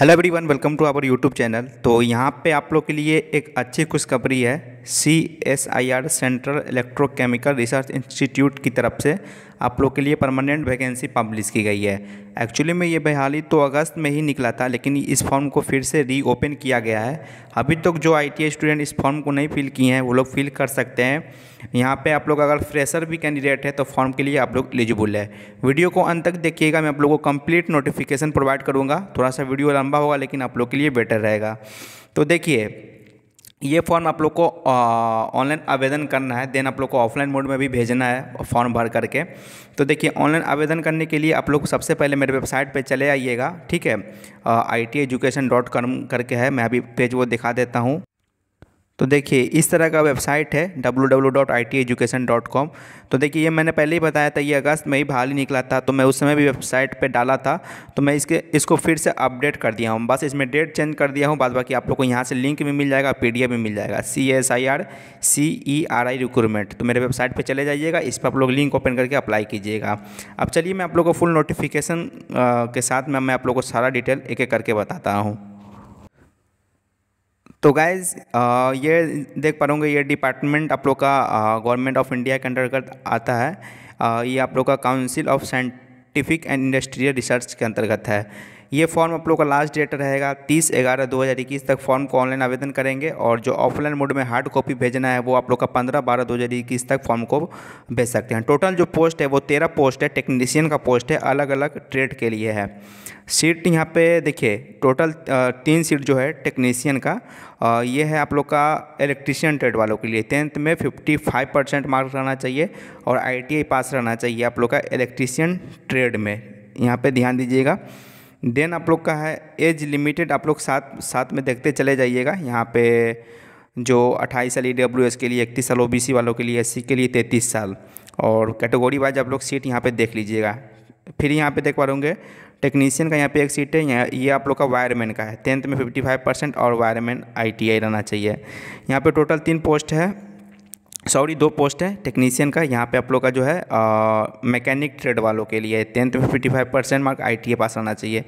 hello everyone welcome to our YouTube channel तो यहाँ पे आप लोग के लिए एक अच्छी खुशखबरी है C S I R central electrochemical research institute की तरफ से आप लोग के लिए परमानेंट वैकेंसी पब्लिश की गई है एक्चुअली में ये बहाली तो अगस्त में ही निकला था लेकिन इस फॉर्म को फिर से रीओपन किया गया है अभी तक तो जो आई स्टूडेंट इस फॉर्म को नहीं फिल किए हैं वो लोग फिल कर सकते हैं यहाँ पे आप लोग अगर फ्रेशर भी कैंडिडेट है तो फॉर्म के लिए आप लोग एलिजिबल है वीडियो को अंत तक देखिएगा मैं आप लोगों को कम्प्लीट नोटिफिकेशन प्रोवाइड करूँगा थोड़ा सा वीडियो लंबा होगा लेकिन आप लोग के लिए बेटर रहेगा तो देखिए ये फॉर्म आप लोग को ऑनलाइन आवेदन करना है देन आप लोग को ऑफलाइन मोड में भी भेजना है फॉर्म भर करके तो देखिए ऑनलाइन आवेदन करने के लिए आप लोग सबसे पहले मेरे वेबसाइट पे चले आइएगा ठीक है I T education dot com करके है मैं अभी पेज वो दिखा देता हूँ तो देखिए इस तरह का वेबसाइट है डब्ल्यू तो देखिए ये मैंने पहले ही बताया था ये अगस्त में ही बाहर ही निकला था तो मैं उस समय भी वेबसाइट पे डाला था तो मैं इसके इसको फिर से अपडेट कर दिया हूँ बस इसमें डेट चेंज कर दिया हूँ बाद बाकी आप लोग को यहाँ से लिंक भी मिल जाएगा पी भी मिल जाएगा C S I R C E R I recruitment तो मेरे वेबसाइट पर चले जाइएगा इस पर आप लोग लिंक ओपन करके अप्लाई कीजिएगा अब चलिए मैं आप लोग को फुल नोटिफिकेशन के साथ मैं मैं आप लोग को सारा डिटेल एक एक करके बताता हूँ तो गाइज ये देख पा रहा ये डिपार्टमेंट आप लोग का गवर्नमेंट ऑफ इंडिया के अंतर्गत आता है आ, ये आप लोग का council of scientific and industrial research के अंतर्गत है ये फॉर्म आप लोग का लास्ट डेट रहेगा तीस ग्यारह दो हज़ार इक्कीस तक फॉर्म को ऑनलाइन आवेदन करेंगे और जो ऑफलाइन मोड में हार्ड कॉपी भेजना है वो आप लोग का पंद्रह बारह दो हज़ार इक्कीस तक फॉर्म को भेज सकते हैं टोटल जो पोस्ट है वो तेरह पोस्ट है टेक्नीशियन का पोस्ट है अलग अलग ट्रेड के लिए है सीट यहाँ पे देखिए टोटल तीन सीट जो है टेक्नीशियन का ये है आप लोग का इलेक्ट्रीशियन ट्रेड वालों के लिए टेंथ में फिफ्टी फाइव परसेंट मार्क्स रहना चाहिए और आईटीआई पास रहना चाहिए आप लोग का इलेक्ट्रीशियन ट्रेड में यहाँ पे ध्यान दीजिएगा देन आप लोग का है एज लिमिटेड आप लोग साथ साथ में देखते चले जाइएगा यहाँ पे जो 28 साल ई e के लिए इकतीस साल ओबीसी वालों के लिए सी के लिए 33 साल और कैटेगरी वाइज आप लोग सीट यहाँ पे देख लीजिएगा फिर यहाँ पे देख पा होंगे टेक्नीशियन का यहाँ पे एक सीट है यहाँ ये आप लोग का वायरमैन का है टेंथ में 55 परसेंट और वायरमैन आई रहना चाहिए यहाँ पे टोटल तीन पोस्ट है सॉरी दो पोस्ट है टेक्नीशियन का यहाँ पे आप लोग का जो है मैकेनिक ट्रेड वालों के लिए टेंथ में fifty five percent mark I T pass आना चाहिए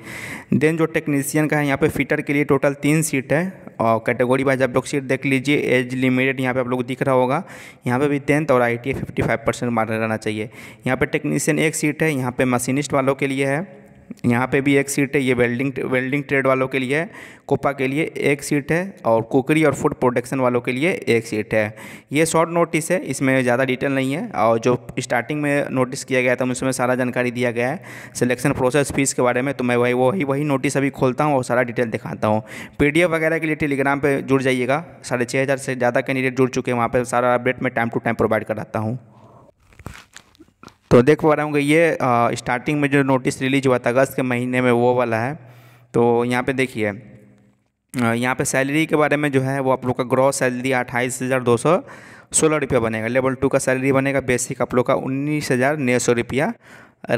देन जो टेक्नीशियन का है यहाँ पे फिटर के लिए टोटल तीन सीट है और कैटेगरी वाइज आप लोग सीट देख लीजिए एज लिमिटेड यहाँ पे आप लोग दिख रहा होगा यहाँ पे भी टेंथ और I T five percent mark रहना चाहिए यहाँ पर टेक्नीशियन एक सीट है यहाँ पर मशीनिस्ट वालों के लिए है यहाँ पे भी एक सीट है ये वेल्डिंग वेल्डिंग ट्रेड वालों के लिए है कोपा के लिए एक सीट है और कुकरी और फूड प्रोडक्शन वालों के लिए एक सीट है ये शॉर्ट नोटिस है इसमें ज़्यादा डिटेल नहीं है और जो स्टार्टिंग में नोटिस किया गया था उसमें सारा जानकारी दिया गया है सिलेक्शन प्रोसेस फीस के बारे में तो मैं वही वही वही नोटिस अभी खोलता हूँ और सारा डिटेल दिखाता हूँ पी वगैरह के लिए टेलीग्राम पर जुड़ जाइएगा साढ़े छः हज़ार से ज़्यादा कैंडिडेट जुड़ चुके हैं वहाँ पर सारा अपडेट मैं टाइम टू टाइम प्रोवाइड कराता हूँ तो देख पा रहा हूँ ये स्टार्टिंग में जो नोटिस रिलीज हुआ था अगस्त के महीने में वो वाला है तो यहाँ पे देखिए यहाँ पे सैलरी के बारे में जो है वो आप लोग का ग्रॉस सैलरी अट्ठाईस हज़ार दो सौ सोलह रुपया बनेगा लेवल टू का सैलरी बनेगा बेसिक आप लोग का उन्नीस हज़ार नौ सौ रुपया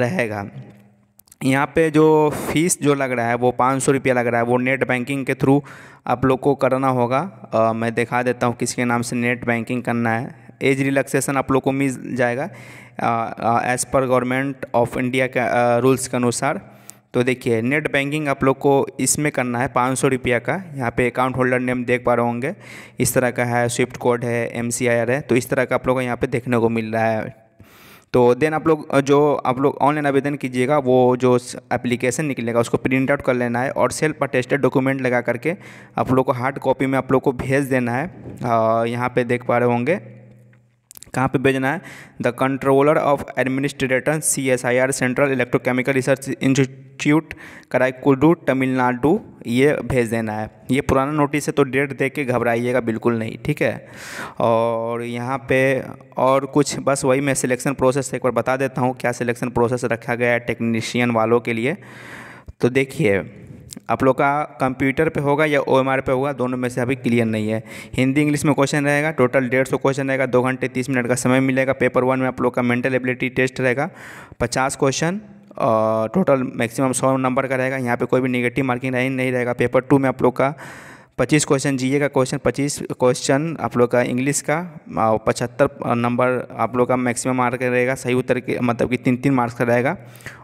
रहेगा यहाँ पे जो फीस जो लग रहा है वो पाँच सौ रुपया लग रहा है वो नेट बैंकिंग के थ्रू आप लोग को करना होगा आ, मैं दिखा देता हूँ किसके नाम से नेट बैंकिंग करना है एज रिलैक्सेशन आप लोग को मिल जाएगा as per government of India का रूल्स के अनुसार तो देखिए नेट बैंकिंग आप लोग को इसमें करना है पाँच सौ रुपया का यहाँ पे अकाउंट होल्डर नेम देख पा रहे होंगे इस तरह का है स्विफ्ट कोड है एम है तो इस तरह का आप लोग को यहाँ पे देखने को मिल रहा है तो देन आप लोग जो आप लोग ऑनलाइन आवेदन कीजिएगा वो जो एप्लीकेशन निकलेगा उसको प्रिंट आउट कर लेना है और सेल्फ अटेस्टेड डॉक्यूमेंट लगा करके आप लोग को हार्ड कॉपी में आप लोग को भेज देना है यहाँ पर देख पा रहे होंगे कहाँ पे भेजना है the controller of administrator C S I R central electrochemical research institute Karaikudi Tamil Nadu ये भेज देना है ये पुराना नोटिस है तो डेट दे के घबराइएगा बिल्कुल नहीं ठीक है और यहाँ पे और कुछ बस वही मैं सिलेक्शन प्रोसेस एक बार बता देता हूँ क्या सिलेक्शन प्रोसेस रखा गया है टेक्नीशियन वालों के लिए तो देखिए आप लोग का कंप्यूटर पे होगा या ओ एम आर पे होगा दोनों में से अभी क्लियर नहीं है हिंदी इंग्लिश में क्वेश्चन रहेगा टोटल डेढ़ सौ क्वेश्चन रहेगा दो घंटे तीस मिनट का समय मिलेगा पेपर वन में आप लोग का मेंटल एबिलिटी टेस्ट रहेगा पचास क्वेश्चन और टोटल मैक्सिमम सौ नंबर का रहेगा यहाँ पर कोई भी निगेटिव मार्किंग नहीं रहेगा पेपर टू में आप लोग का पच्चीस क्वेश्चन जीए का क्वेश्चन पच्चीस क्वेश्चन आप लोग का इंग्लिश का और पचहत्तर नंबर आप लोग का मैक्सिमम मार्क रहेगा सही उत्तर के मतलब कि तीन तीन मार्क्स का रहेगा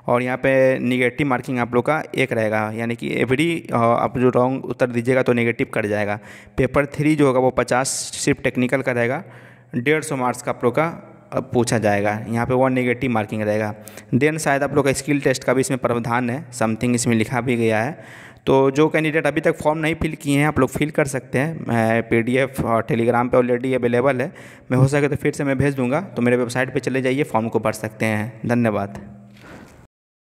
और यहाँ पे निगेटिव मार्किंग आप लोग का एक रहेगा यानी कि एवरी आप जो रॉन्ग उत्तर दीजिएगा तो निगेटिव कट जाएगा पेपर थ्री जो होगा वो पचास सिर्फ टेक्निकल का रहेगा डेढ़ सौ मार्क्स का आप लोग का अब पूछा जाएगा यहाँ पे वन नेगेटिव मार्किंग रहेगा देन शायद आप लोग का स्किल टेस्ट का भी इसमें प्रावधान है समथिंग इसमें लिखा भी गया है तो जो कैंडिडेट अभी तक फॉर्म नहीं फिल किए हैं आप लोग फिल कर सकते हैं पी डी एफ और टेलीग्राम पर ऑलरेडी अवेलेबल है मैं हो सके तो फिर से मैं भेज दूँगा तो मेरे वेबसाइट पर चले जाइए फॉर्म को भर सकते हैं धन्यवाद